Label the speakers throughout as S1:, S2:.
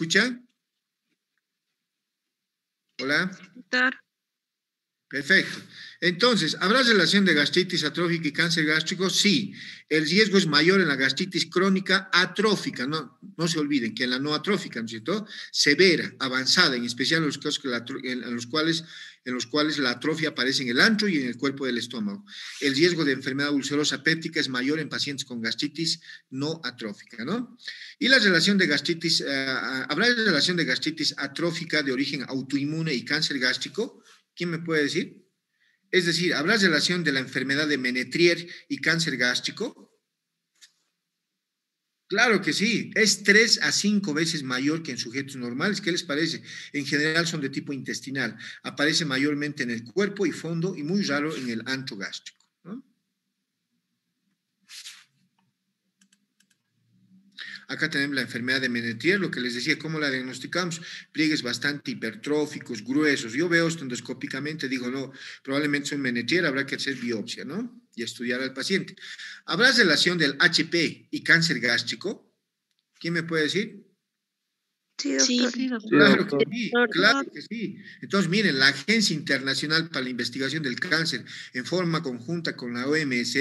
S1: escucha? Hola. Perfecto. Entonces, ¿habrá relación de gastritis atrófica y cáncer gástrico? Sí. El riesgo es mayor en la gastritis crónica atrófica, no, no se olviden que en la no atrófica, ¿no es cierto? Severa, avanzada, en especial en los casos en los cuales en los cuales la atrofia aparece en el antro y en el cuerpo del estómago. El riesgo de enfermedad ulcerosa péptica es mayor en pacientes con gastritis no atrófica, ¿no? Y la relación de gastritis, eh, ¿habrá relación de gastritis atrófica de origen autoinmune y cáncer gástrico? ¿Quién me puede decir? Es decir, ¿habrá relación de la enfermedad de Menetrier y cáncer gástrico? Claro que sí, es tres a cinco veces mayor que en sujetos normales. ¿Qué les parece? En general son de tipo intestinal. Aparece mayormente en el cuerpo y fondo y muy raro en el ancho gástrico. Acá tenemos la enfermedad de Menetier, lo que les decía, ¿cómo la diagnosticamos? Pliegues bastante hipertróficos, gruesos. Yo veo estendoscópicamente, endoscópicamente, digo, no, probablemente un Menetier, habrá que hacer biopsia, ¿no? Y estudiar al paciente. ¿Habrá relación del HP y cáncer gástrico? ¿Quién me puede decir? Sí, Sí, Claro, que sí. Entonces, miren, la Agencia Internacional para la Investigación del Cáncer, en forma conjunta con la OMS,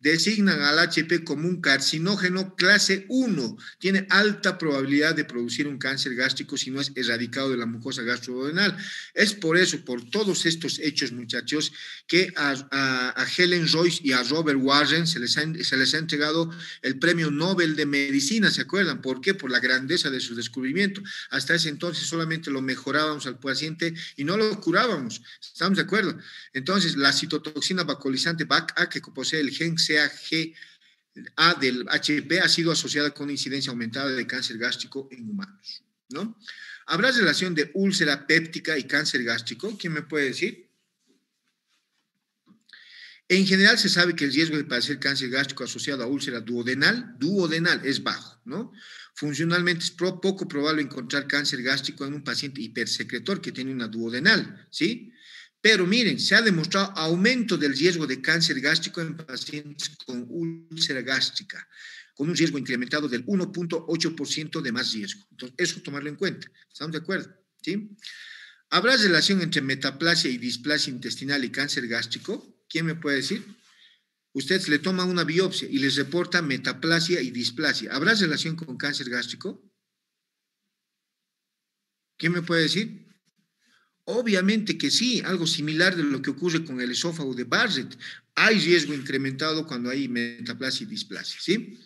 S1: designan al HP como un carcinógeno clase 1. Tiene alta probabilidad de producir un cáncer gástrico si no es erradicado de la mucosa gastrodenal. Es por eso, por todos estos hechos, muchachos, que a, Helen Royce y a Robert Warren se les, se les ha entregado el Premio Nobel de Medicina, ¿se acuerdan? ¿Por qué? Por la grandeza de sus descubrimientos hasta ese entonces solamente lo mejorábamos al paciente y no lo curábamos. ¿Estamos de acuerdo? Entonces, la citotoxina bacolizante a que posee el gen CAG, a del HP ha sido asociada con incidencia aumentada de cáncer gástrico en humanos, ¿no? ¿Habrá relación de úlcera péptica y cáncer gástrico? ¿Quién me puede decir? En general se sabe que el riesgo de padecer cáncer gástrico asociado a úlcera duodenal, duodenal es bajo, ¿no? Funcionalmente es poco probable encontrar cáncer gástrico en un paciente hipersecretor que tiene una duodenal, ¿sí? Pero miren, se ha demostrado aumento del riesgo de cáncer gástrico en pacientes con úlcera gástrica, con un riesgo incrementado del 1.8% de más riesgo. Entonces, eso tomarlo en cuenta. ¿Estamos de acuerdo? ¿Sí? ¿Habrá relación entre metaplasia y displasia intestinal y cáncer gástrico? ¿Quién me puede decir? usted le toma una biopsia y les reporta metaplasia y displasia. ¿Habrá relación con cáncer gástrico? ¿Quién me puede decir? Obviamente que sí, algo similar de lo que ocurre con el esófago de Barrett. Hay riesgo incrementado cuando hay metaplasia y displasia, ¿sí?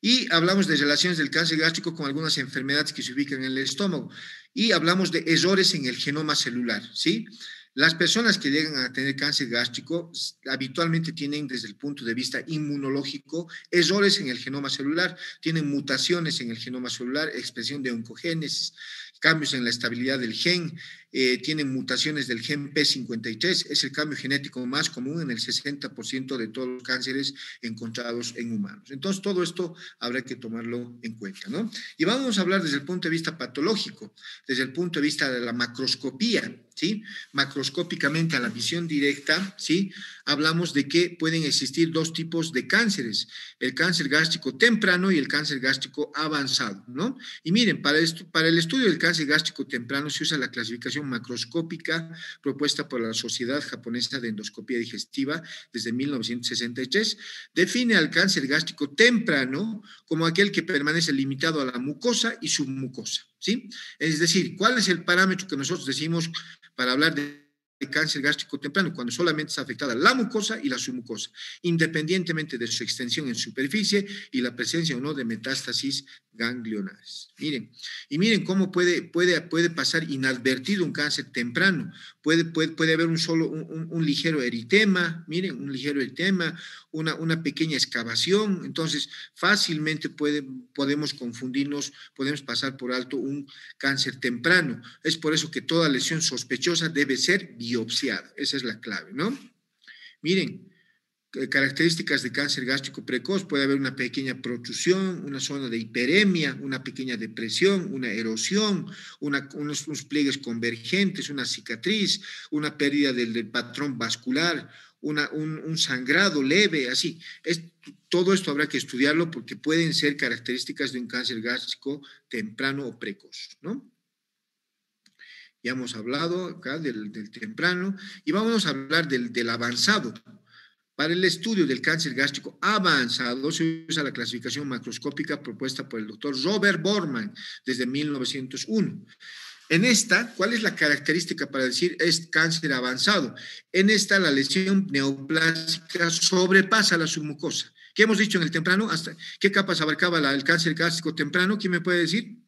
S1: Y hablamos de relaciones del cáncer gástrico con algunas enfermedades que se ubican en el estómago. Y hablamos de errores en el genoma celular, ¿sí? sí las personas que llegan a tener cáncer gástrico habitualmente tienen desde el punto de vista inmunológico errores en el genoma celular, tienen mutaciones en el genoma celular, expresión de oncogénesis, cambios en la estabilidad del gen, eh, tienen mutaciones del gen P53, es el cambio genético más común en el 60% de todos los cánceres encontrados en humanos. Entonces, todo esto habrá que tomarlo en cuenta, ¿no? Y vamos a hablar desde el punto de vista patológico, desde el punto de vista de la macroscopía, ¿sí? Macroscópicamente a la visión directa, ¿sí? Hablamos de que pueden existir dos tipos de cánceres, el cáncer gástrico temprano y el cáncer gástrico avanzado, ¿no? Y miren, para el estudio del cáncer gástrico temprano se usa la clasificación macroscópica propuesta por la Sociedad Japonesa de Endoscopía Digestiva desde 1963, define al cáncer gástrico temprano como aquel que permanece limitado a la mucosa y submucosa. ¿sí? Es decir, ¿cuál es el parámetro que nosotros decimos para hablar de cáncer gástrico temprano, cuando solamente está afectada la mucosa y la submucosa, independientemente de su extensión en superficie y la presencia o no de metástasis ganglionares. Miren, y miren cómo puede, puede, puede pasar inadvertido un cáncer temprano. Puede, puede, puede haber un solo, un, ligero eritema, miren, un ligero eritema, una, una pequeña excavación. Entonces, fácilmente puede, podemos confundirnos, podemos pasar por alto un cáncer temprano. Es por eso que toda lesión sospechosa debe ser biopsiada. Esa es la clave, ¿no? Miren, eh, características de cáncer gástrico precoz, puede haber una pequeña protrusión, una zona de hiperemia, una pequeña depresión, una erosión, unos, pliegues convergentes, una cicatriz, una pérdida del, patrón vascular, un, sangrado leve, así. todo esto habrá que estudiarlo porque pueden ser características de un cáncer gástrico temprano o precoz, Ya hemos hablado acá del, temprano y vamos a hablar del avanzado para el estudio del cáncer gástrico avanzado se usa la clasificación macroscópica propuesta por el doctor Robert Borman desde 1901. En esta, ¿cuál es la característica para decir es cáncer avanzado? En esta, la lesión neoplásica sobrepasa la submucosa. ¿Qué hemos dicho en el temprano? ¿Hasta ¿Qué capas abarcaba el cáncer gástrico temprano? ¿Quién me puede decir?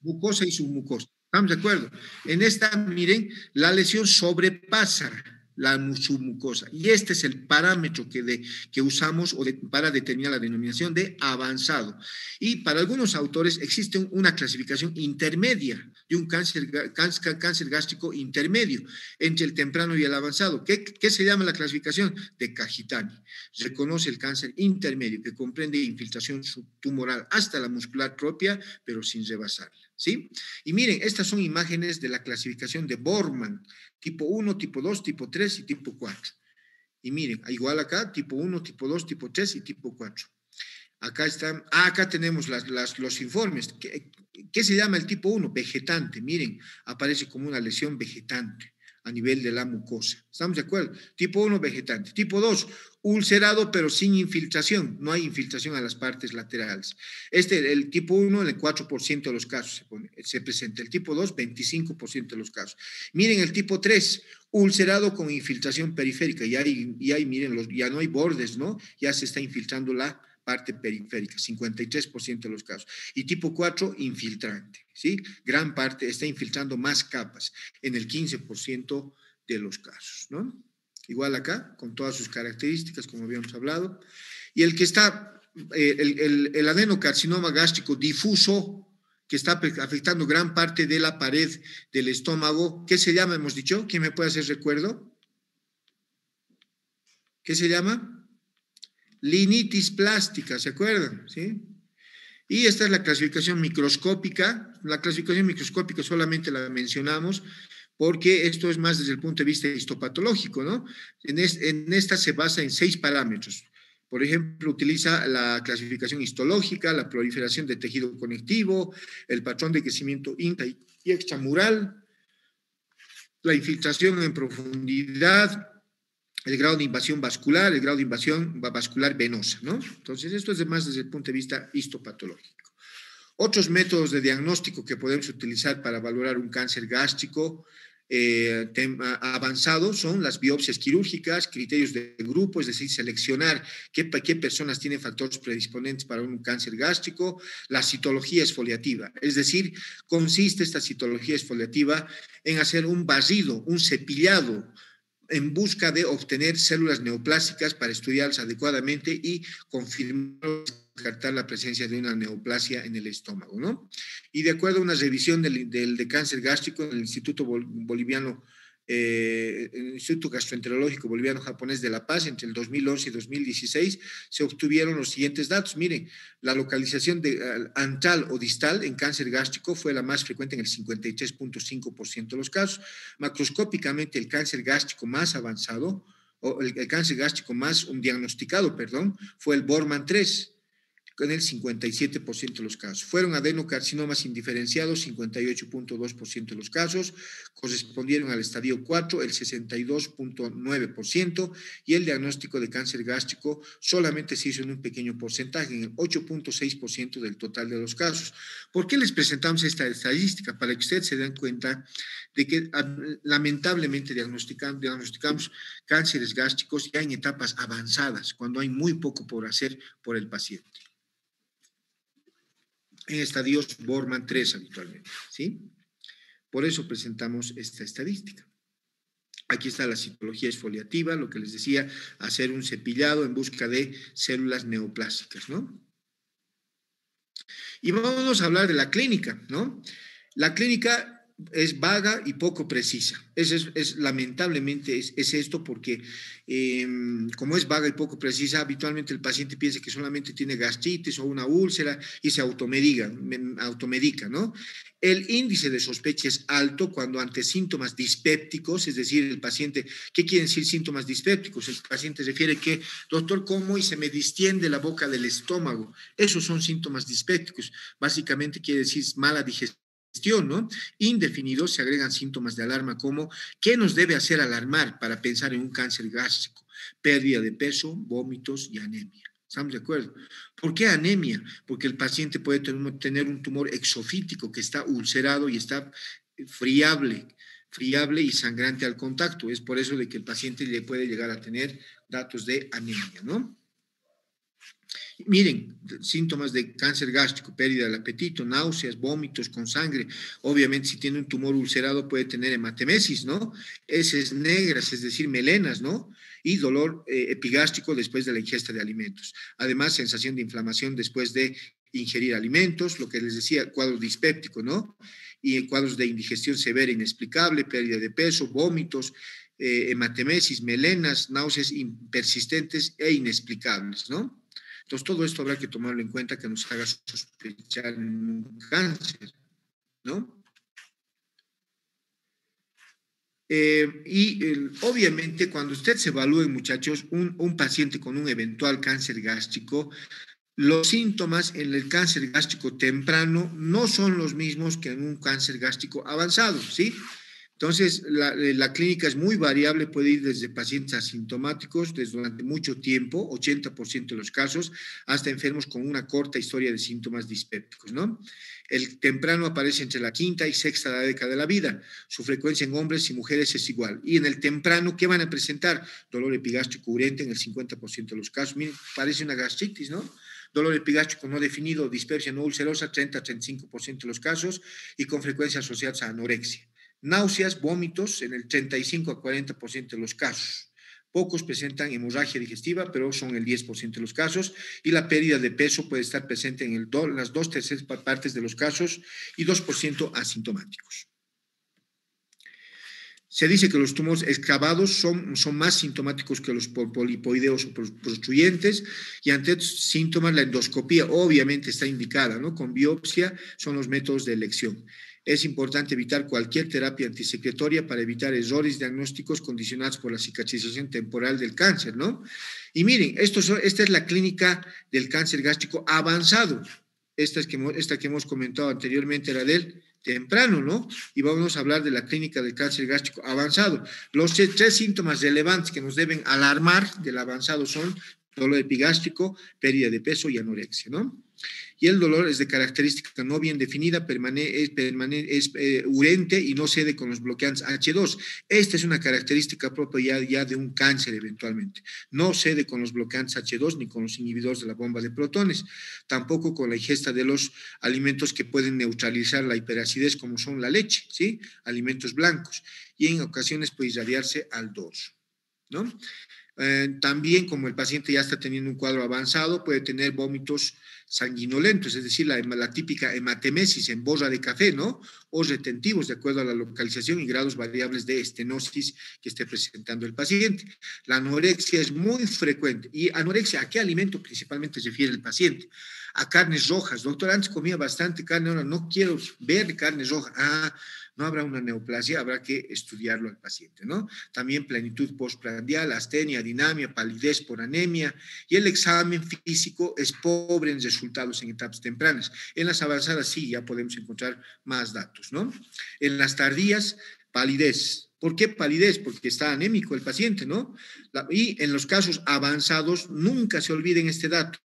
S1: Mucosa y submucosa. Estamos de acuerdo. En esta, miren, la lesión sobrepasa la mucosa. Y este es el parámetro que, de, que usamos para determinar la denominación de avanzado. Y para algunos autores existe una clasificación intermedia de un cáncer, cáncer, gástrico intermedio entre el temprano y el avanzado. ¿Qué, ¿Qué, se llama la clasificación? De Cajitani. Reconoce el cáncer intermedio que comprende infiltración subtumoral hasta la muscular propia, pero sin rebasarla. ¿sí? Y miren, estas son imágenes de la clasificación de Bormann, tipo 1, tipo 2, tipo 3 y tipo 4. Y miren, igual acá, tipo 1, tipo 2, tipo 3 y tipo 4. Acá están, ah, acá tenemos los informes. ¿Qué, se llama el tipo 1? Vegetante. Miren, aparece como una lesión vegetante a nivel de la mucosa. ¿Estamos de acuerdo? Tipo 1, vegetante. Tipo 2, ulcerado pero sin infiltración, no hay infiltración a las partes laterales. Este, el tipo 1, en el 4% de los casos se, presenta, el tipo 2, 25% de los casos. Miren el tipo 3, ulcerado con infiltración periférica, ya, miren, ya no hay bordes, ¿no? Ya se está infiltrando la parte periférica, 53% de los casos. Y tipo 4, infiltrante, ¿sí? Gran parte está infiltrando más capas, en el 15% de los casos, ¿no? igual acá, con todas sus características, como habíamos hablado. Y el que está, eh, el, el, el, adenocarcinoma gástrico difuso, que está afectando gran parte de la pared del estómago, ¿qué se llama, hemos dicho? ¿Quién me puede hacer recuerdo? ¿Qué se llama? Linitis plástica, ¿se acuerdan? ¿Sí? Y esta es la clasificación microscópica. La clasificación microscópica solamente la mencionamos porque esto es más desde el punto de vista histopatológico, ¿no? En, esta se basa en seis parámetros. Por ejemplo, utiliza la clasificación histológica, la proliferación de tejido conectivo, el patrón de crecimiento intra y extramural, la infiltración en profundidad, el grado de invasión vascular, el grado de invasión vascular venosa, ¿no? Entonces, esto es más desde el punto de vista histopatológico. Otros métodos de diagnóstico que podemos utilizar para valorar un cáncer gástrico eh, avanzado son las biopsias quirúrgicas, criterios de grupo, es decir, seleccionar qué, qué personas tienen factores predisponentes para un cáncer gástrico, la citología esfoliativa, es decir, consiste esta citología esfoliativa en hacer un vacío, un cepillado en busca de obtener células neoplásicas para estudiarlas adecuadamente y confirmar descartar la presencia de una neoplasia en el estómago, ¿no? Y de acuerdo a una revisión del, cáncer gástrico en el Instituto Boliviano, eh, Instituto Gastroenterológico Boliviano Japonés de La Paz, entre el 2011 y 2016, se obtuvieron los siguientes datos. Miren, la localización de antal o distal en cáncer gástrico fue la más frecuente en el 53.5% de los casos. Macroscópicamente, el cáncer gástrico más avanzado, o el, cáncer gástrico más diagnosticado, perdón, fue el Borman 3, en el 57% de los casos. Fueron adenocarcinomas indiferenciados, 58.2% de los casos, correspondieron al estadio 4, el 62.9%, y el diagnóstico de cáncer gástrico solamente se hizo en un pequeño porcentaje, en el 8.6% del total de los casos. ¿Por qué les presentamos esta estadística? Para que ustedes se den cuenta de que ah, lamentablemente diagnosticamos, diagnosticamos cánceres gástricos ya en etapas avanzadas, cuando hay muy poco por hacer por el paciente en estadios Borman 3 habitualmente, ¿sí? Por eso presentamos esta estadística. Aquí está la citología esfoliativa, lo que les decía, hacer un cepillado en busca de células neoplásicas, ¿no? Y vamos a hablar de la clínica, ¿no? La clínica es vaga y poco precisa. Es, lamentablemente es, esto porque em, como es vaga y poco precisa, habitualmente el paciente piensa que solamente tiene gastritis o una úlcera y se automedica, automedica ¿no? El índice de sospecha es alto cuando ante síntomas dispépticos, es decir, el paciente, ¿qué quiere decir síntomas dispépticos? El paciente refiere que, doctor, como y se me distiende la boca del estómago. Esos son síntomas dispépticos. Básicamente quiere decir mala digestión ¿no? Indefinidos se agregan síntomas de alarma como ¿qué nos debe hacer alarmar para pensar en un cáncer gástrico? Pérdida de peso, vómitos y anemia. ¿Estamos de acuerdo? ¿Por qué anemia? Porque el paciente puede tener un tumor exofítico que está ulcerado y está eh, friable, friable y sangrante al contacto. Es por eso de que el paciente le puede llegar a tener datos de anemia, ¿no? Miren, síntomas de cáncer gástrico, pérdida del apetito, náuseas, vómitos con sangre. Obviamente, si tiene un tumor ulcerado puede tener hematemesis, ¿no? Heces negras, es decir, melenas, ¿no? Y dolor eh, epigástrico después de la ingesta de alimentos. Además, sensación de inflamación después de ingerir alimentos, lo que les decía, cuadro dispéptico, ¿no? Y cuadros de indigestión severa inexplicable, pérdida de peso, vómitos, eh, hematemesis, melenas, náuseas persistentes e inexplicables, ¿no? Entonces, todo esto habrá que tomarlo en cuenta que nos haga sospechar un cáncer, ¿no? Eh, y obviamente cuando usted se evalúe, muchachos, un, un paciente con un eventual cáncer gástrico, los síntomas en el cáncer gástrico temprano no son los mismos que en un cáncer gástrico avanzado, ¿sí? Entonces, eh, la, clínica es muy variable, puede ir desde pacientes asintomáticos desde durante mucho tiempo, 80% de los casos, hasta enfermos con una corta historia de síntomas dispépticos, ¿no? El temprano aparece entre la quinta y sexta década de la vida. Su frecuencia en hombres y mujeres es igual. Y en el temprano, ¿qué van a presentar? Dolor epigástrico urente en el 50% de los casos. Miren, parece una gastritis, ¿no? dolor epigástrico no definido, dispepsia no ulcerosa, 30-35% de los casos, y con frecuencia asociada a anorexia náuseas, vómitos en el 35 a 40% de los casos. Pocos presentan hemorragia digestiva, pero son el 10% de los casos. Y la pérdida de peso puede estar presente en, el las dos terceras partes de los casos y 2% asintomáticos. Se dice que los tumores excavados son, son más sintomáticos que los polipoideos o prostruyentes y ante estos síntomas la endoscopia obviamente está indicada, ¿no? Con biopsia son los métodos de elección. Es importante evitar cualquier terapia antisecretoria para evitar errores diagnósticos condicionados por la cicatrización temporal del cáncer, ¿no? Y miren, esto esta es la clínica del cáncer gástrico avanzado. Esta, es que, que hemos comentado anteriormente era del temprano, ¿no? Y vamos a hablar de la clínica del cáncer gástrico avanzado. Los tres síntomas relevantes que nos deben alarmar del avanzado son dolor epigástrico, pérdida de peso y anorexia, ¿no? Y el dolor es de característica no bien definida, es, es eh, urente y no cede con los bloqueantes H2. Esta es una característica propia ya, ya, de un cáncer eventualmente. No cede con los bloqueantes H2 ni con los inhibidores de la bomba de protones, tampoco con la ingesta de los alimentos que pueden neutralizar la hiperacidez como son la leche, ¿sí? alimentos blancos, y en ocasiones puede irradiarse al dorso. ¿no? Eh, también como el paciente ya está teniendo un cuadro avanzado, puede tener vómitos sanguinolentos, es decir, la, la típica hematemesis en borra de café, ¿no? O retentivos, de acuerdo a la localización y grados variables de estenosis que esté presentando el paciente. La anorexia es muy frecuente. ¿Y anorexia a qué alimento principalmente se refiere el paciente? A carnes rojas. Doctor, antes comía bastante carne, ahora no quiero ver carne roja. Ah, no habrá una neoplasia, habrá que estudiarlo al paciente, ¿no? También plenitud postprandial, astenia, dinamia, palidez por anemia y el examen físico es pobre en resultados en etapas tempranas. En las avanzadas sí ya podemos encontrar más datos, ¿no? En las tardías, palidez, ¿Por qué palidez? Porque está anémico el paciente, ¿no? y en los casos avanzados, nunca se olviden este dato,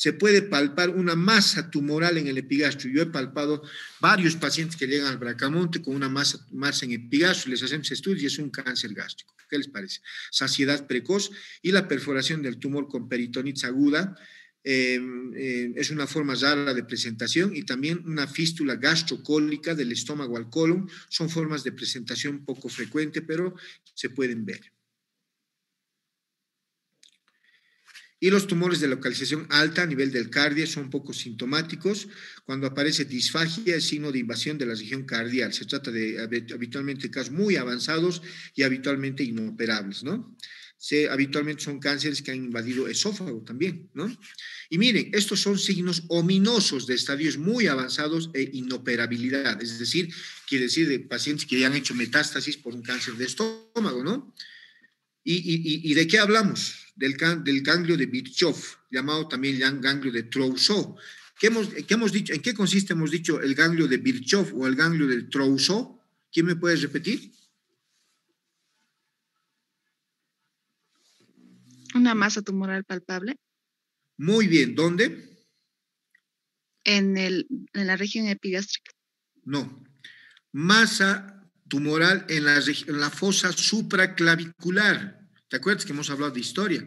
S1: se puede palpar una masa tumoral en el epigastrio. Yo he palpado varios pacientes que llegan al Bracamonte con una masa, masa en epigastrio, les hacemos estudios y es un cáncer gástrico. ¿Qué les parece? Saciedad precoz y la perforación del tumor con peritonitis aguda. Em, em, es una forma rara de presentación y también una fístula gastrocólica del estómago al colon son formas de presentación poco frecuente, pero se pueden ver. Y los tumores de localización alta a nivel del cardia son poco sintomáticos. Cuando aparece disfagia es signo de invasión de la región cardial. Se trata de habitualmente casos muy avanzados y habitualmente inoperables, ¿no? Se, habitualmente son cánceres que han invadido esófago también, ¿no? Y miren, estos son signos ominosos de estadios muy avanzados e inoperabilidad, es decir, quiere decir de pacientes que ya han hecho metástasis por un cáncer de estómago, ¿no? ¿Y, y, y de qué hablamos? del, ganglio de Virchow, llamado también ganglio de Trousseau. ¿Qué hemos, dicho, ¿En qué consiste, hemos dicho, el ganglio de Virchow o el ganglio del Trousseau? ¿Quién me puede repetir? Una masa tumoral palpable. Muy bien, ¿dónde? En, la región epigástrica. No, masa tumoral en la fosa supraclavicular. ¿Te acuerdas que hemos hablado de historia?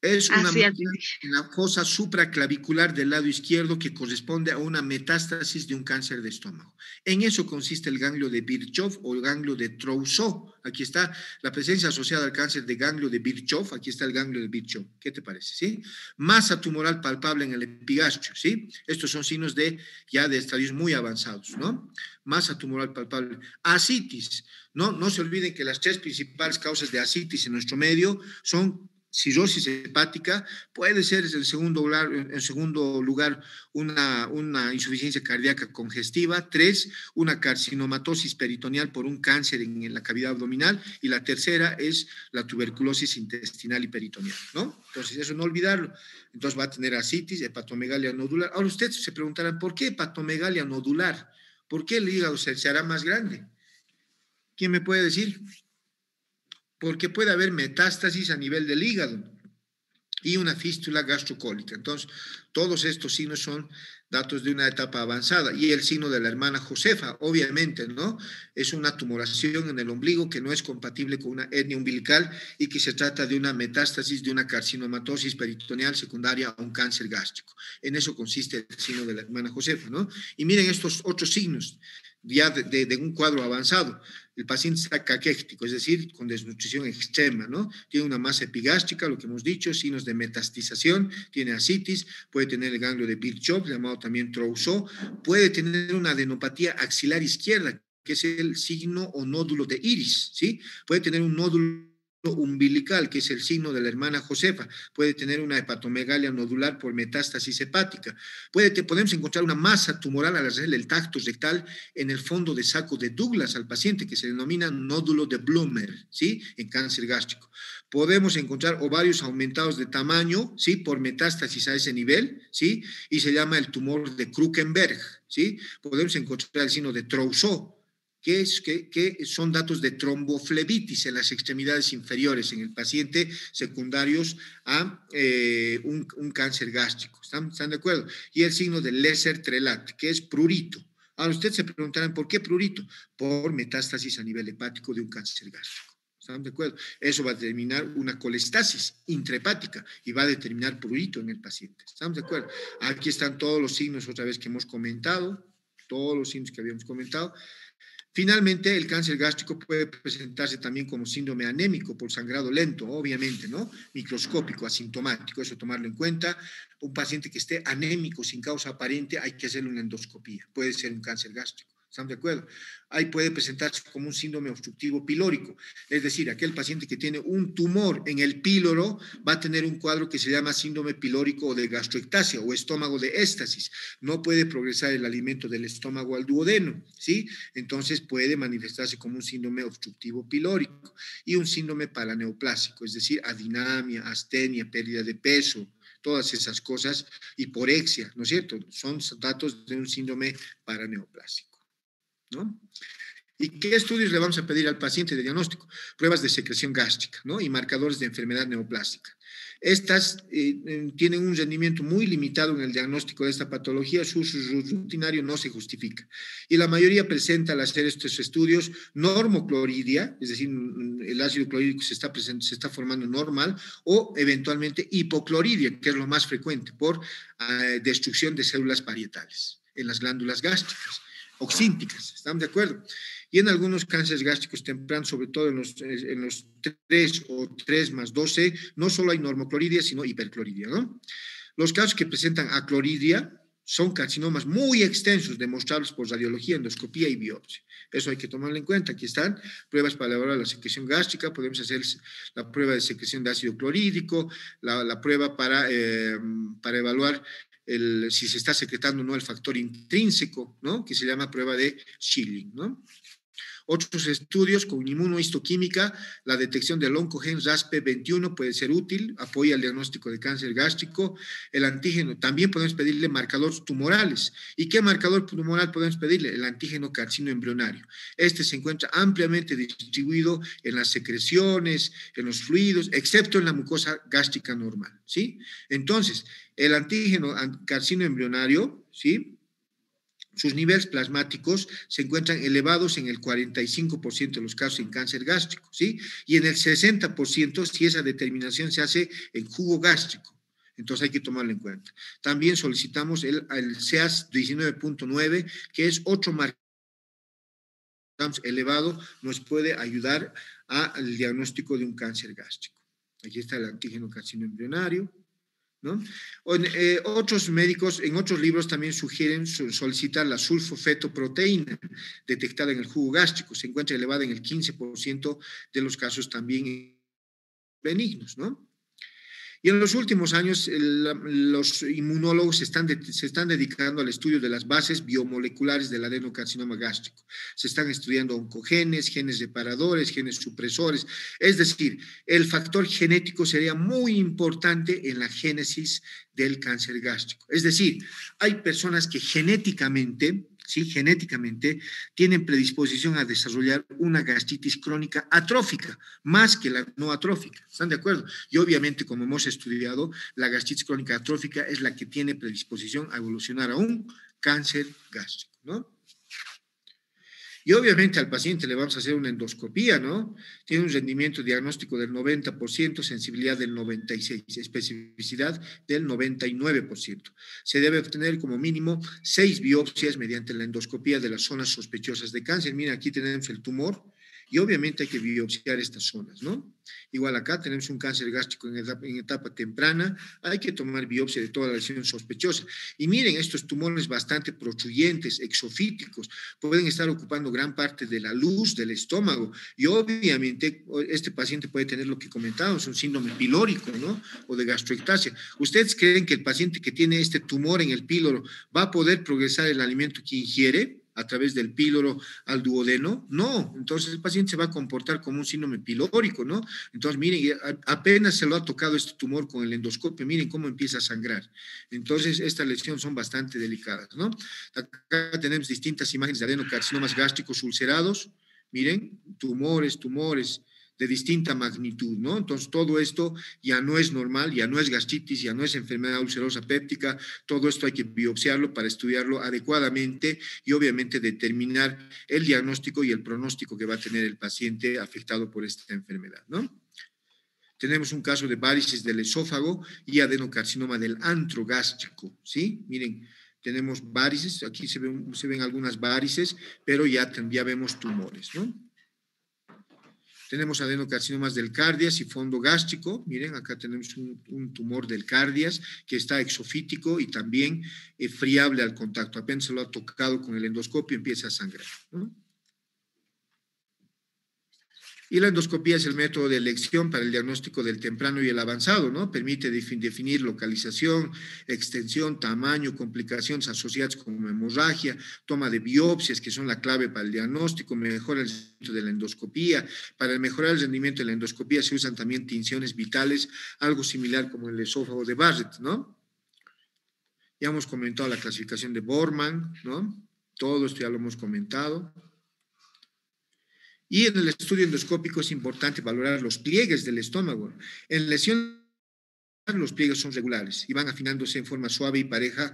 S1: Es ah, una, cosa fosa supraclavicular del lado izquierdo que corresponde a una metástasis de un cáncer de estómago. En eso consiste el ganglio de Virchow o el ganglio de Trousseau. Aquí está la presencia asociada al cáncer de ganglio de Virchow. Aquí está el ganglio de Virchow. ¿Qué te parece? ¿Sí? Masa tumoral palpable en el epigastrio. ¿sí? Estos son signos de ya de estadios muy avanzados. ¿no? Masa tumoral palpable. Asitis no, no se olviden que las tres principales causas de asitis en nuestro medio son cirrosis hepática, puede ser en segundo lugar, una, insuficiencia cardíaca congestiva, tres, una carcinomatosis peritoneal por un cáncer en, la cavidad abdominal, y la tercera es la tuberculosis intestinal y peritoneal, ¿no? Entonces, eso no olvidarlo. Entonces va a tener asitis, hepatomegalia nodular. Ahora ustedes se preguntarán, ¿por qué hepatomegalia nodular? ¿Por qué el hígado se hará más grande? ¿Quién me puede decir? Porque puede haber metástasis a nivel del hígado y una fístula gastrocólica. Entonces, todos estos signos son datos de una etapa avanzada. Y el signo de la hermana Josefa, obviamente, ¿no? Es una tumoración en el ombligo que no es compatible con una etnia umbilical y que se trata de una metástasis, de una carcinomatosis peritoneal secundaria a un cáncer gástrico. En eso consiste el signo de la hermana Josefa, ¿no? Y miren estos otros signos ya de, un cuadro avanzado. El paciente está caquéctico, es decir, con desnutrición extrema, ¿no? Tiene una masa epigástrica, lo que hemos dicho, signos de metastización, tiene asitis, puede tener el ganglio de Birchhoff, llamado también Trousseau, puede tener una adenopatía axilar izquierda, que es el signo o nódulo de iris, ¿sí? Puede tener un nódulo umbilical, que es el signo de la hermana Josefa. Puede tener una hepatomegalia nodular por metástasis hepática. Puede, podemos encontrar una masa tumoral al hacer del tacto rectal en el fondo de saco de Douglas al paciente, que se denomina nódulo de Bloomer, ¿sí? En cáncer gástrico. Podemos encontrar ovarios aumentados de tamaño, ¿sí? Por metástasis a ese nivel, ¿sí? Y se llama el tumor de Krukenberg, ¿sí? Podemos encontrar el signo de Trousseau, que, que, son datos de tromboflebitis en las extremidades inferiores, en el paciente secundarios a eh, un, cáncer gástrico. ¿Están, de acuerdo? Y el signo de lesser trelat, que es prurito. Ahora ustedes se preguntarán, ¿por qué prurito? Por metástasis a nivel hepático de un cáncer gástrico. ¿Están de acuerdo? Eso va a determinar una colestasis intrahepática y va a determinar prurito en el paciente. ¿Estamos de acuerdo? Aquí están todos los signos otra vez que hemos comentado, todos los signos que habíamos comentado. Finalmente, el cáncer gástrico puede presentarse también como síndrome anémico por sangrado lento, obviamente, ¿no? Microscópico, asintomático, eso tomarlo en cuenta. Un paciente que esté anémico sin causa aparente, hay que hacerle una endoscopía, puede ser un cáncer gástrico. ¿Estamos de acuerdo? Ahí puede presentarse como un síndrome obstructivo pilórico. Es decir, aquel paciente que tiene un tumor en el píloro va a tener un cuadro que se llama síndrome pilórico de gastroectasia o estómago de éstasis. No puede progresar el alimento del estómago al duodeno, ¿sí? Entonces puede manifestarse como un síndrome obstructivo pilórico y un síndrome paraneoplásico, es decir, adinamia, astenia, pérdida de peso, todas esas cosas, hiporexia, ¿no es cierto? Son datos de un síndrome paraneoplásico. ¿Y qué estudios le vamos a pedir al paciente de diagnóstico? Pruebas de secreción gástrica y marcadores de enfermedad neoplástica. Estas eh, tienen un rendimiento muy limitado en el diagnóstico de esta patología, su uso rutinario no se justifica. Y la mayoría presenta al hacer estos estudios normocloridia, es decir, el ácido clorhídrico se está, se está formando normal, o eventualmente hipocloridia, que es lo más frecuente, por eh, destrucción de células parietales en las glándulas gástricas oxínticas, ¿están de acuerdo? Y en algunos cánceres gástricos tempranos, sobre todo en los, eh, en los 3 o 3 más 12, no solo hay normocloridia, sino hipercloridia, ¿no? Los casos que presentan acloridia son carcinomas muy extensos, demostrables por radiología, endoscopía y biopsia. Eso hay que tomarlo en cuenta. Aquí están pruebas para evaluar la secreción gástrica, podemos hacer la prueba de secreción de ácido clorhídrico, la, la prueba para, eh, para evaluar el, si se está secretando o no el factor intrínseco, ¿no? que se llama prueba de Schilling. ¿no? Otros estudios con inmunohistoquímica, la detección del oncogen raspe 21 puede ser útil, apoya el diagnóstico de cáncer gástrico, el antígeno. También podemos pedirle marcadores tumorales. ¿Y qué marcador tumoral podemos pedirle? El antígeno carcino embrionario. Este se encuentra ampliamente distribuido en las secreciones, en los fluidos, excepto en la mucosa gástrica normal, ¿sí? Entonces, el antígeno carcino embrionario, ¿sí? Sus niveles plasmáticos se encuentran elevados en el 45% de los casos en cáncer gástrico, ¿sí? Y en el 60% si esa determinación se hace en jugo gástrico. Entonces hay que tomarlo en cuenta. También solicitamos el, CEAS 19.9, que es otro marcador elevado, nos puede ayudar al diagnóstico de un cáncer gástrico. Aquí está el antígeno carcinoembrionario. ¿no? Eh, otros médicos en otros libros también sugieren solicitar la sulfofetoproteína detectada en el jugo gástrico. Se encuentra elevada en el 15% de los casos también benignos, ¿no? Y en los últimos años los inmunólogos están, se están dedicando al estudio de las bases biomoleculares del adenocarcinoma gástrico. Se están estudiando oncogenes, genes reparadores, genes supresores. Es decir, el factor genético sería muy importante en la génesis del cáncer gástrico. Es decir, hay personas que genéticamente ¿sí? genéticamente, tienen predisposición a desarrollar una gastritis crónica atrófica, más que la no atrófica. ¿Están de acuerdo? Y obviamente, como hemos estudiado, la gastritis crónica atrófica es la que tiene predisposición a evolucionar a un cáncer gástrico, ¿no? Y obviamente al paciente le vamos a hacer una endoscopía, ¿no? Tiene un rendimiento diagnóstico del 90%, sensibilidad del 96%, especificidad del 99%. Se debe obtener como mínimo seis biopsias mediante la endoscopía de las zonas sospechosas de cáncer. Mira, aquí tenemos el tumor y obviamente hay que biopsiar estas zonas, ¿no? Igual acá tenemos un cáncer gástrico en etapa, temprana, hay que tomar biopsia de toda la lesión sospechosa. Y miren, estos tumores bastante protruyentes, exofíticos, pueden estar ocupando gran parte de la luz del estómago. Y obviamente este paciente puede tener lo que comentábamos, un síndrome pilórico, ¿no? O de gastroectasia. ¿Ustedes creen que el paciente que tiene este tumor en el píloro va a poder progresar el alimento que ingiere? a través del píloro al duodeno, no, entonces el paciente se va a comportar como un síndrome pilórico, ¿no? Entonces, miren, apenas se lo ha tocado este tumor con el endoscopio, miren cómo empieza a sangrar. Entonces, estas lesiones son bastante delicadas, ¿no? Acá tenemos distintas imágenes de adenocarcinomas gástricos ulcerados, miren, tumores, tumores, de distinta magnitud, ¿no? Entonces, todo esto ya no es normal, ya no es gastritis, ya no es enfermedad ulcerosa péptica, todo esto hay que biopsiarlo para estudiarlo adecuadamente y obviamente determinar el diagnóstico y el pronóstico que va a tener el paciente afectado por esta enfermedad, ¿no? Tenemos un caso de varices del esófago y adenocarcinoma del antrogástrico, ¿sí? Miren, tenemos varices, aquí se ven, algunas varices, pero ya, ya vemos tumores, ¿no? Tenemos adenocarcinomas del cardias y fondo gástrico. Miren, acá tenemos un, tumor del cardias que está exofítico y también eh, friable al contacto. Apenas se lo ha tocado con el endoscopio, empieza a sangrar. Y la endoscopía es el método de elección para el diagnóstico del temprano y el avanzado, ¿no? Permite definir localización, extensión, tamaño, complicaciones asociadas con hemorragia, toma de biopsias, que son la clave para el diagnóstico, mejora el rendimiento de la endoscopía. Para mejorar el rendimiento de la endoscopía se usan también tinciones vitales, algo similar como el esófago de Barrett, ¿no? Ya hemos comentado la clasificación de Bormann, ¿no? Todo esto ya lo hemos comentado. Y en el estudio endoscópico es importante valorar los pliegues del estómago. En lesión los pliegues son regulares y van afinándose en forma suave y pareja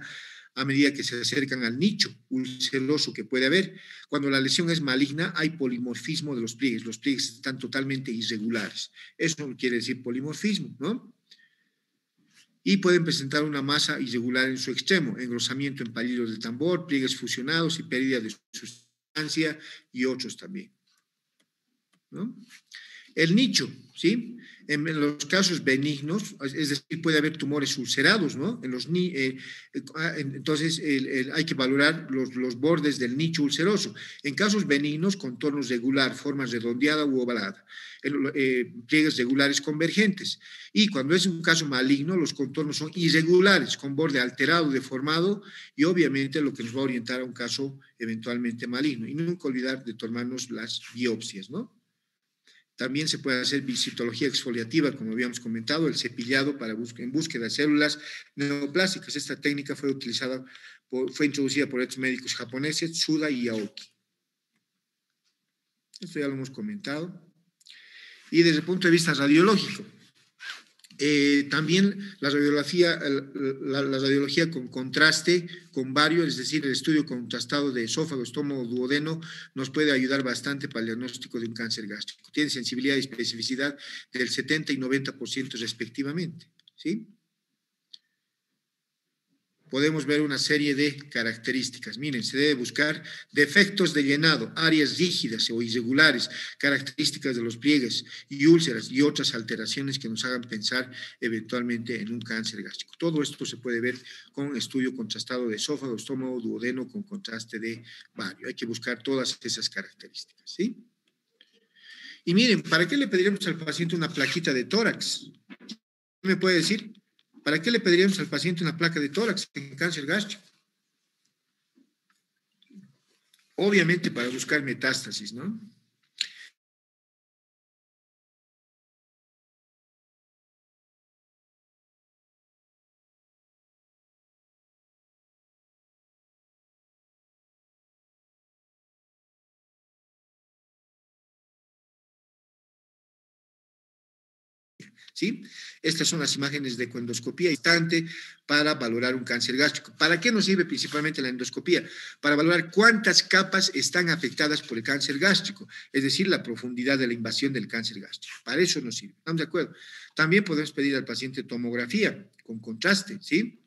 S1: a medida que se acercan al nicho ulceroso que puede haber. Cuando la lesión es maligna, hay polimorfismo de los pliegues. Los pliegues están totalmente irregulares. Eso quiere decir polimorfismo, ¿no? y pueden presentar una masa irregular en su extremo, engrosamiento en palillos de tambor, pliegues fusionados y pérdida de sustancia y otros también. El nicho, ¿sí? En, los casos benignos, es decir, puede haber tumores ulcerados, ¿no? En los, eh, eh, ah, entonces, hay que valorar los, bordes del nicho ulceroso. En casos benignos, contornos regular, formas redondeada u ovalada, eh, pliegues regulares convergentes. Y cuando es un caso maligno, los contornos son irregulares, con borde alterado, deformado, y obviamente lo que nos va a orientar a un caso eventualmente maligno. Y nunca olvidar de tomarnos las biopsias, ¿no? También se puede hacer visitología exfoliativa, como habíamos comentado, el cepillado para en búsqueda de células neoplásticas. Esta técnica fue utilizada, fue introducida por estos médicos japoneses, Tsuda y Aoki. Esto ya lo hemos comentado. Y desde el punto de vista radiológico, eh, también la radiología, la, radiología, con contraste, con varios, es decir, el estudio contrastado de esófago, estómago, duodeno, nos puede ayudar bastante para el diagnóstico de un cáncer gástrico. Tiene sensibilidad y especificidad del 70 y 90% respectivamente. ¿sí? podemos ver una serie de características. Miren, se debe buscar defectos de llenado, áreas rígidas o irregulares, características de los pliegues y úlceras y otras alteraciones que nos hagan pensar eventualmente en un cáncer gástrico. Todo esto se puede ver con estudio contrastado de esófago, estómago, duodeno con contraste de vario. Hay que buscar todas esas características, ¿sí? Y miren, ¿para qué le pediríamos al paciente una plaquita de tórax? ¿Qué me puede decir? ¿Para qué le pediríamos al paciente una placa de tórax en cáncer gástrico? Obviamente para buscar metástasis, ¿no? ¿sí? Estas son las imágenes de endoscopía instante para valorar un cáncer gástrico. ¿Para qué nos sirve principalmente la endoscopía? Para valorar cuántas capas están afectadas por el cáncer gástrico, es decir, la profundidad de la invasión del cáncer gástrico. Para eso nos sirve. ¿Estamos de acuerdo? También podemos pedir al paciente tomografía con contraste, ¿sí?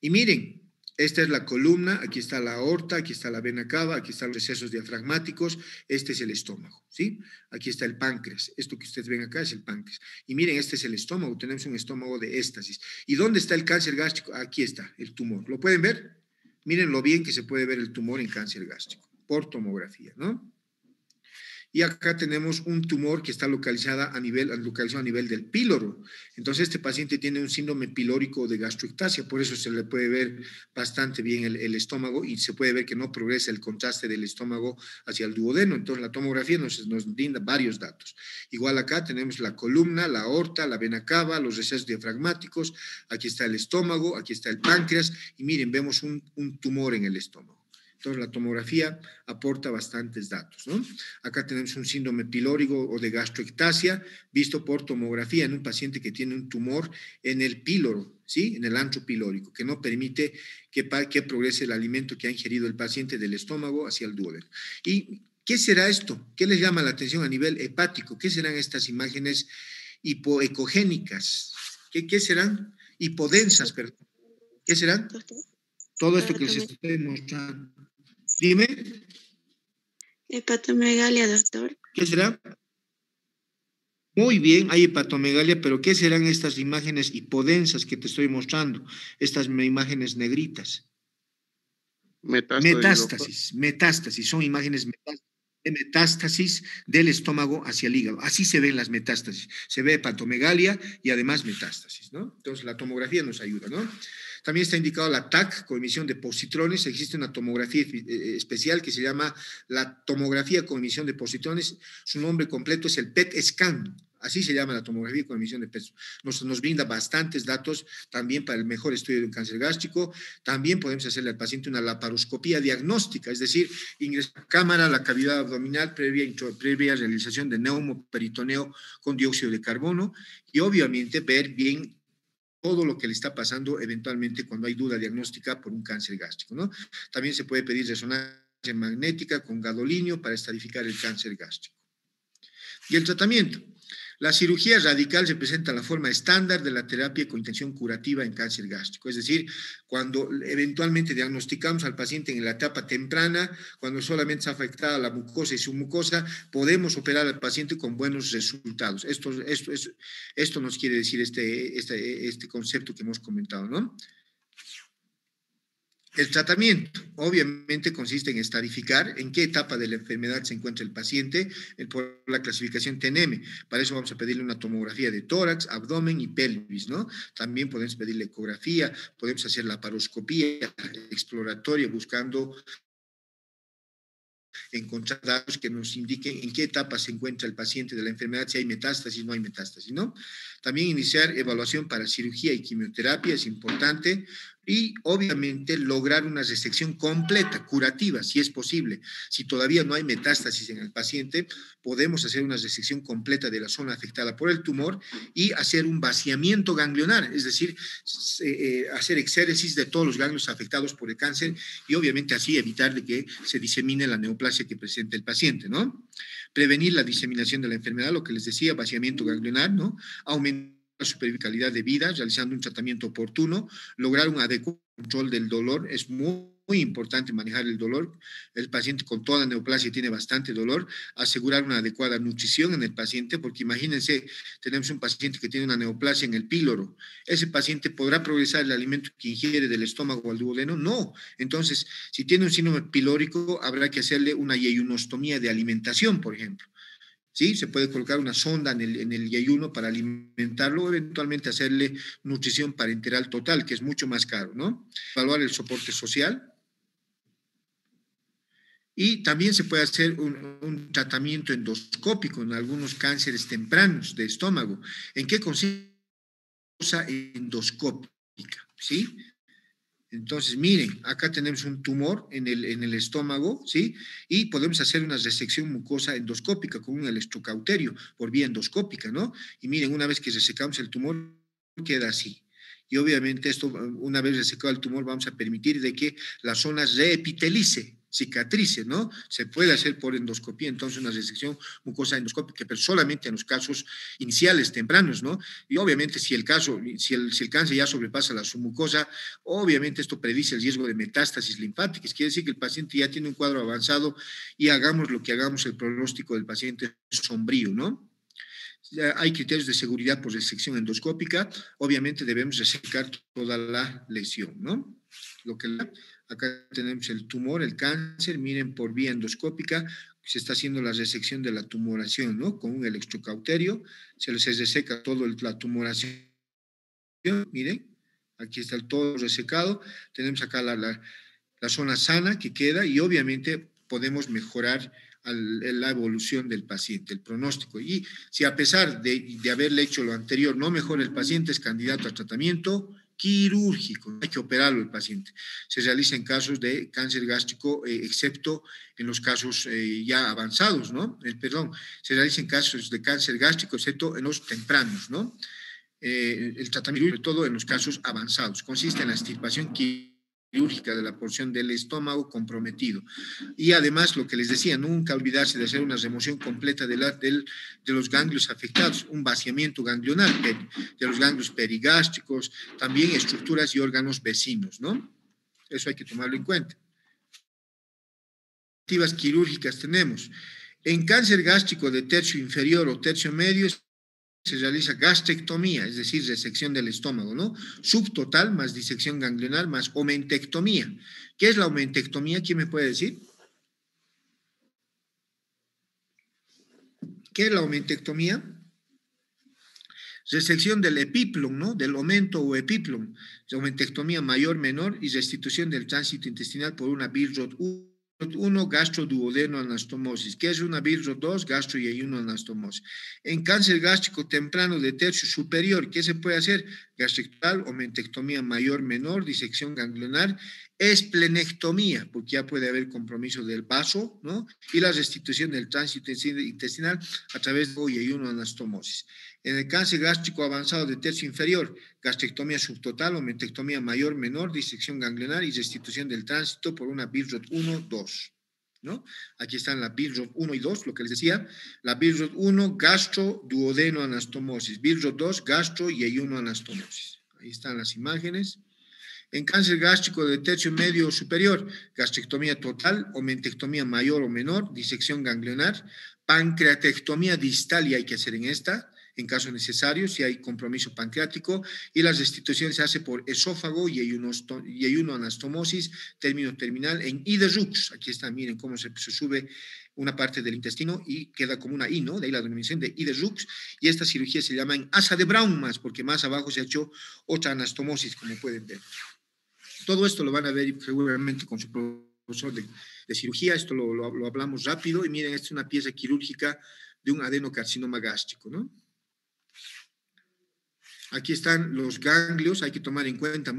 S1: Y miren, esta es la columna, aquí está la aorta, aquí está la vena cava, aquí están los excesos diafragmáticos, este es el estómago, ¿sí? Aquí está el páncreas, esto que ustedes ven acá es el páncreas. Y miren, este es el estómago, tenemos un estómago de éstasis. ¿Y dónde está el cáncer gástrico? Aquí está, el tumor. ¿Lo pueden ver? Miren lo bien que se puede ver el tumor en cáncer gástrico, por tomografía, ¿no? y acá tenemos un tumor que está localizada a nivel, localizado a nivel del píloro. Entonces, este paciente tiene un síndrome pilórico de gastroictasia, por eso se le puede ver bastante bien el, estómago y se puede ver que no progresa el contraste del estómago hacia el duodeno. Entonces, la tomografía nos, nos brinda varios datos. Igual acá tenemos la columna, la aorta, la vena cava, los recesos diafragmáticos, aquí está el estómago, aquí está el páncreas y miren, vemos un tumor en el estómago. Entonces, la tomografía aporta bastantes datos. ¿no? Acá tenemos un síndrome pilórico o de gastroectasia visto por tomografía en un paciente que tiene un tumor en el píloro, ¿sí? en el ancho pilórico, que no permite que, progrese el alimento que ha ingerido el paciente del estómago hacia el duodeno. ¿Y qué será esto? ¿Qué les llama la atención a nivel hepático? ¿Qué serán estas imágenes hipoecogénicas? ¿Qué, qué serán? Hipodensas, perdón. ¿Qué serán? Todo esto que les estoy mostrando Dime. Hepatomegalia, doctor. ¿Qué será? Muy bien, hay hepatomegalia, pero ¿qué serán estas imágenes hipodensas que te estoy mostrando? Estas imágenes negritas. Metástasis, metástasis, son imágenes de metástasis del estómago hacia el hígado. Así se ven las metástasis. Se ve hepatomegalia y además metástasis, ¿no? Entonces la tomografía nos ayuda, ¿no? También está indicado la TAC con emisión de positrones. Existe una tomografía eh, eh, especial que se llama la tomografía con emisión de positrones. Su nombre completo es el PET scan. Así se llama la tomografía con emisión de peso. Nos, nos brinda bastantes datos también para el mejor estudio de un cáncer gástrico. También podemos hacerle al paciente una laparoscopía diagnóstica, es decir, ingresar cámara a la cavidad abdominal previa, previa realización de neumoperitoneo con dióxido de carbono y obviamente ver bien todo lo que le está pasando eventualmente cuando hay duda diagnóstica por un cáncer gástrico. ¿no? También se puede pedir resonancia magnética con gadolinio para estadificar el cáncer gástrico. Y el tratamiento. La cirugía radical representa la forma estándar de la terapia con intención curativa en cáncer gástrico, es decir, cuando eventualmente diagnosticamos al paciente en la etapa temprana, cuando solamente se afectada la mucosa y su mucosa, podemos operar al paciente con buenos resultados. Esto, esto, esto nos quiere decir este, este, este concepto que hemos comentado, ¿no? El tratamiento obviamente consiste en estarificar en qué etapa de la enfermedad se encuentra el paciente por la clasificación TNM. Para eso vamos a pedirle una tomografía de tórax, abdomen y pelvis, ¿no? También podemos pedirle ecografía, podemos hacer la paroscopía exploratoria buscando encontrar datos que nos indiquen en qué etapa se encuentra el paciente de la enfermedad, si hay metástasis, no hay metástasis, ¿no? También iniciar evaluación para cirugía y quimioterapia es importante, y obviamente lograr una resección completa, curativa, si es posible. Si todavía no hay metástasis en el paciente, podemos hacer una resección completa de la zona afectada por el tumor y hacer un vaciamiento ganglionar, es decir, eh, eh, hacer exéresis de todos los ganglios afectados por el cáncer y obviamente así evitar que se disemine la neoplasia que presenta el paciente, ¿no? Prevenir la diseminación de la enfermedad, lo que les decía, vaciamiento ganglionar, ¿no? Aumentar superior calidad de vida realizando un tratamiento oportuno, lograr un adecuado control del dolor es muy importante manejar el dolor. El paciente con toda neoplasia tiene bastante dolor. Asegurar una adecuada nutrición en el paciente, porque imagínense, tenemos un paciente que tiene una neoplasia en el píloro. ¿Ese paciente podrá progresar el alimento que ingiere del estómago al duodeno? No. Entonces, si tiene un síndrome pilórico, habrá que hacerle una yeyunostomía de alimentación, por ejemplo. ¿sí? Se puede colocar una sonda en el, en para alimentarlo o eventualmente hacerle nutrición parenteral total, que es mucho más caro, ¿no? Evaluar el soporte social. Y también se puede hacer un, un tratamiento endoscópico en algunos cánceres tempranos de estómago. ¿En qué consiste? endoscópica, ¿sí? Entonces, miren, acá tenemos un tumor en el, en el estómago, ¿sí? Y podemos hacer una resección mucosa endoscópica con un electrocauterio por vía endoscópica, ¿no? Y miren, una vez que resecamos el tumor, queda así, y obviamente esto, una vez resecado el tumor, vamos a permitir de que la zona reepitelice, cicatrices, ¿no? Se puede hacer por endoscopía, entonces una resección mucosa endoscópica, pero solamente en los casos iniciales, tempranos, ¿no? Y obviamente si el caso, si el, cáncer ya sobrepasa la submucosa, obviamente esto predice el riesgo de metástasis linfáticas, quiere decir que el paciente ya tiene un cuadro avanzado y hagamos lo que hagamos, el pronóstico del paciente es sombrío, ¿no? hay criterios de seguridad por resección endoscópica, obviamente debemos resecar toda la lesión, ¿no? Lo que la Acá tenemos el tumor, el cáncer, miren por vía endoscópica, se está haciendo la resección de la tumoración, ¿no? Con un electrocauterio, se les reseca toda la tumoración, miren, aquí está el todo resecado, tenemos acá la, la, zona sana que queda y obviamente podemos mejorar la evolución del paciente, el pronóstico. Y si a pesar de, de haberle hecho lo anterior no mejora el paciente, es candidato a tratamiento quirúrgico, hay que operarlo el paciente. Se realiza en casos de cáncer gástrico, eh, excepto en los casos eh, ya avanzados, ¿no? El, eh, perdón, se realiza en casos de cáncer gástrico, excepto en los tempranos, ¿no? el tratamiento, sobre todo en los casos avanzados, consiste en la extirpación quirúrgica quirúrgica de la porción del estómago comprometido. Y además, lo que les decía, nunca olvidarse de hacer una remoción completa de, del, de los ganglios afectados, un vaciamiento ganglionar de los ganglios perigástricos, también estructuras y órganos vecinos, ¿no? Eso hay que tomarlo en cuenta. Activas quirúrgicas tenemos. En cáncer gástrico de tercio inferior o tercio medio, se realiza gastrectomía, es decir, resección del estómago, ¿no? Subtotal más disección ganglional más omentectomía. ¿Qué es la omentectomía? ¿Quién me puede decir? ¿Qué es la omentectomía? Resección del epiplum, ¿no? Del omento o epiplum. Omentectomía mayor, menor y restitución del tránsito intestinal por una birrot 1, gastroduodenoanastomosis, que es una virus 2, anastomosis. En cáncer gástrico temprano de tercio superior, ¿qué se puede hacer? Gastrectal o mentectomía mayor, menor, disección ganglionar, esplenectomía, porque ya puede haber compromiso del vaso, ¿no? Y la restitución del tránsito intestinal a través de anastomosis. En el cáncer gástrico avanzado de tercio inferior, gastrectomía subtotal o mentectomía mayor, menor, disección ganglionar y restitución del tránsito por una BIRROT 1, 2. ¿no? Aquí están la BIRROT 1 y 2, lo que les decía. La BIRROT 1, gastro duodeno anastomosis. BIRROT 2, gastro y ayuno anastomosis. Ahí están las imágenes. En cáncer gástrico de tercio medio o superior, gastrectomía total o mentectomía mayor o menor, disección ganglionar, pancreatectomía distal y hay que hacer en esta, en caso necesario, si hay compromiso pancreático, y la restitución se hace por esófago y hay anastomosis, término terminal, en I de Aquí está, miren cómo se, sube una parte del intestino y queda como una I, ¿no? De ahí la denominación de I Y esta cirugía se llama en asa de Brown más, porque más abajo se ha hecho otra anastomosis, como pueden ver. Todo esto lo van a ver seguramente con su profesor de, cirugía, esto lo, lo, lo hablamos rápido, y miren, esta es una pieza quirúrgica de un adenocarcinoma gástrico, ¿no? Aquí están los ganglios, hay que tomar en cuenta,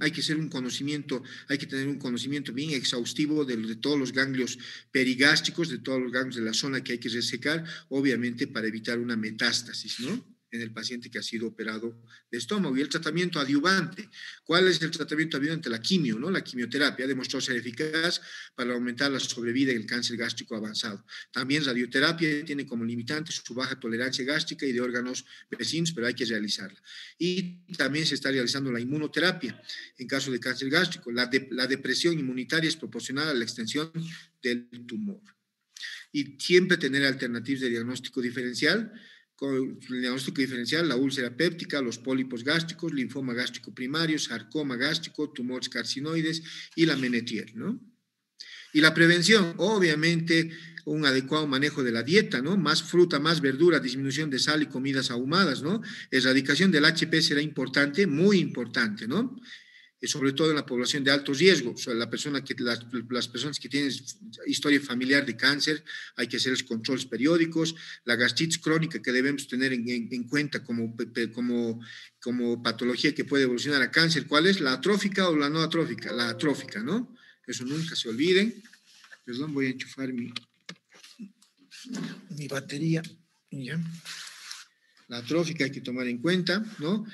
S1: hay que ser un conocimiento, hay que tener un conocimiento bien exhaustivo de, de, todos los ganglios perigástricos, de todos los ganglios de la zona que hay que resecar, obviamente para evitar una metástasis, ¿no? en el paciente que ha sido operado de estómago. Y el tratamiento adyuvante. ¿Cuál es el tratamiento adyuvante? La quimio, ¿no? La quimioterapia demostró ser eficaz para aumentar la sobrevida en el cáncer gástrico avanzado. También radioterapia tiene como limitante su baja tolerancia gástrica y de órganos vecinos, pero hay que realizarla. Y también se está realizando la inmunoterapia en caso de cáncer gástrico. La, la depresión inmunitaria es proporcional a la extensión del tumor. Y siempre tener alternativas de diagnóstico diferencial con el diagnóstico diferencial, la úlcera péptica, los pólipos gástricos, linfoma gástrico primario, sarcoma gástrico, tumores carcinoides y la menetier, ¿no? Y la prevención, obviamente, un adecuado manejo de la dieta, ¿no? Más fruta, más verdura, disminución de sal y comidas ahumadas, ¿no? Erradicación del HP será importante, muy importante, ¿no? sobre todo en la población de alto riesgo, la persona que, las, las, personas que tienen historia familiar de cáncer, hay que hacer los controles periódicos, la gastritis crónica que debemos tener en, en, cuenta como, como, como patología que puede evolucionar a cáncer, ¿cuál es? ¿La atrófica o la no atrófica? La atrófica, ¿no? Eso nunca se olviden. Perdón, voy a enchufar mi, mi batería. ¿ya? La atrófica hay que tomar en cuenta, ¿no?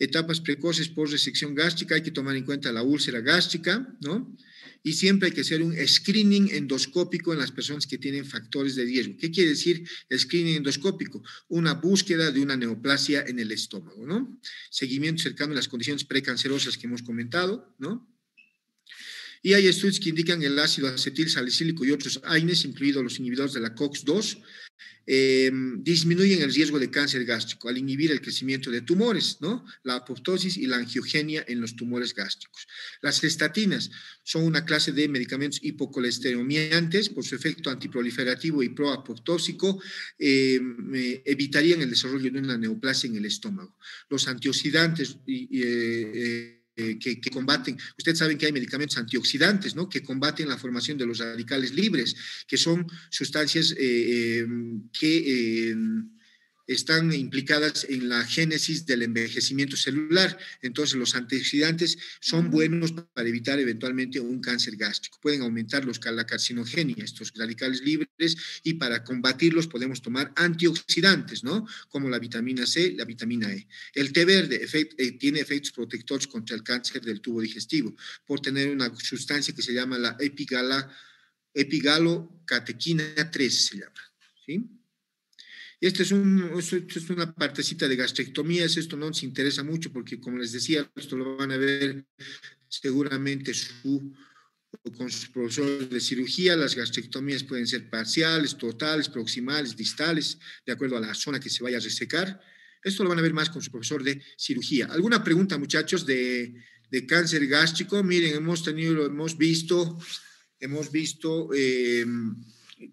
S1: Etapas precoces por resección gástrica, hay que tomar en cuenta la úlcera gástrica, ¿no? Y siempre hay que hacer un screening endoscópico en las personas que tienen factores de riesgo. ¿Qué quiere decir screening endoscópico? Una búsqueda de una neoplasia en el estómago, ¿no? Seguimiento cercano a las condiciones precancerosas que hemos comentado, ¿no? Y hay estudios que indican el ácido acetil salicílico y otros AINES, incluidos los inhibidores de la COX-2, Em, disminuyen el riesgo de cáncer gástrico al inhibir el crecimiento de tumores, ¿no? La apoptosis y la angiogenia en los tumores gástricos. Las estatinas son una clase de medicamentos hipocolesteromiantes por su efecto antiproliferativo y proapoptósico, em, eh, evitarían el desarrollo de una neoplasia en el estómago. Los antioxidantes y eh, eh, eh, que, combaten, ustedes saben que hay medicamentos antioxidantes, ¿no? Que combaten la formación de los radicales libres, que son sustancias eh, eh, que están implicadas en la génesis del envejecimiento celular. Entonces, los antioxidantes son buenos para evitar eventualmente un cáncer gástrico. Pueden aumentar los, la carcinogenia, estos radicales libres, y para combatirlos podemos tomar antioxidantes, ¿no? Como la vitamina C, la vitamina E. El té verde eh, tiene efectos protectores contra el cáncer del tubo digestivo por tener una sustancia que se llama la epigala, epigalocatequina 3, se llama, ¿sí? Esta es, una partecita de gastrectomías, esto no nos interesa mucho porque, como les decía, esto lo van a ver seguramente su, con su profesor de cirugía. Las gastrectomías pueden ser parciales, totales, proximales, distales, de acuerdo a la zona que se vaya a resecar. Esto lo van a ver más con su profesor de cirugía. ¿Alguna pregunta, muchachos, de, cáncer gástrico? Miren, hemos tenido, hemos visto, hemos visto... Em,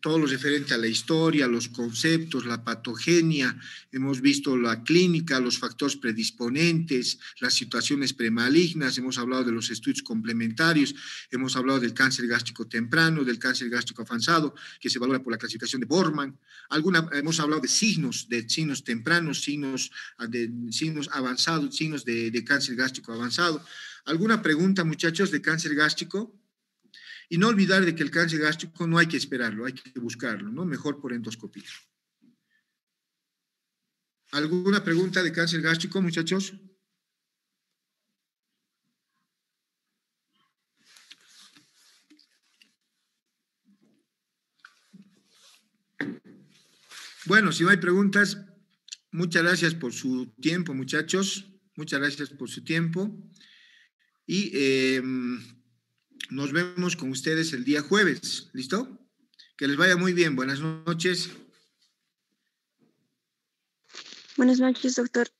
S1: todos los referente a la historia, los conceptos, la patogenia, hemos visto la clínica, los factores predisponentes, las situaciones premalignas, hemos hablado de los estudios complementarios, hemos hablado del cáncer gástrico temprano, del cáncer gástrico avanzado, que se valora por la clasificación de Bormann. Alguna, hemos hablado de signos, de signos tempranos, signos, de, signos avanzados, signos de, de cáncer gástrico avanzado. ¿Alguna pregunta, muchachos, de cáncer gástrico? Y no olvidar de que el cáncer gástrico no hay que esperarlo, hay que buscarlo, ¿no? Mejor por endoscopía. ¿Alguna pregunta de cáncer gástrico, muchachos? Bueno, si no hay preguntas, muchas gracias por su tiempo, muchachos. Muchas gracias por su tiempo. Y eh, nos vemos con ustedes el día jueves. ¿Listo? Que les vaya muy bien. Buenas noches. Buenas noches, doctor.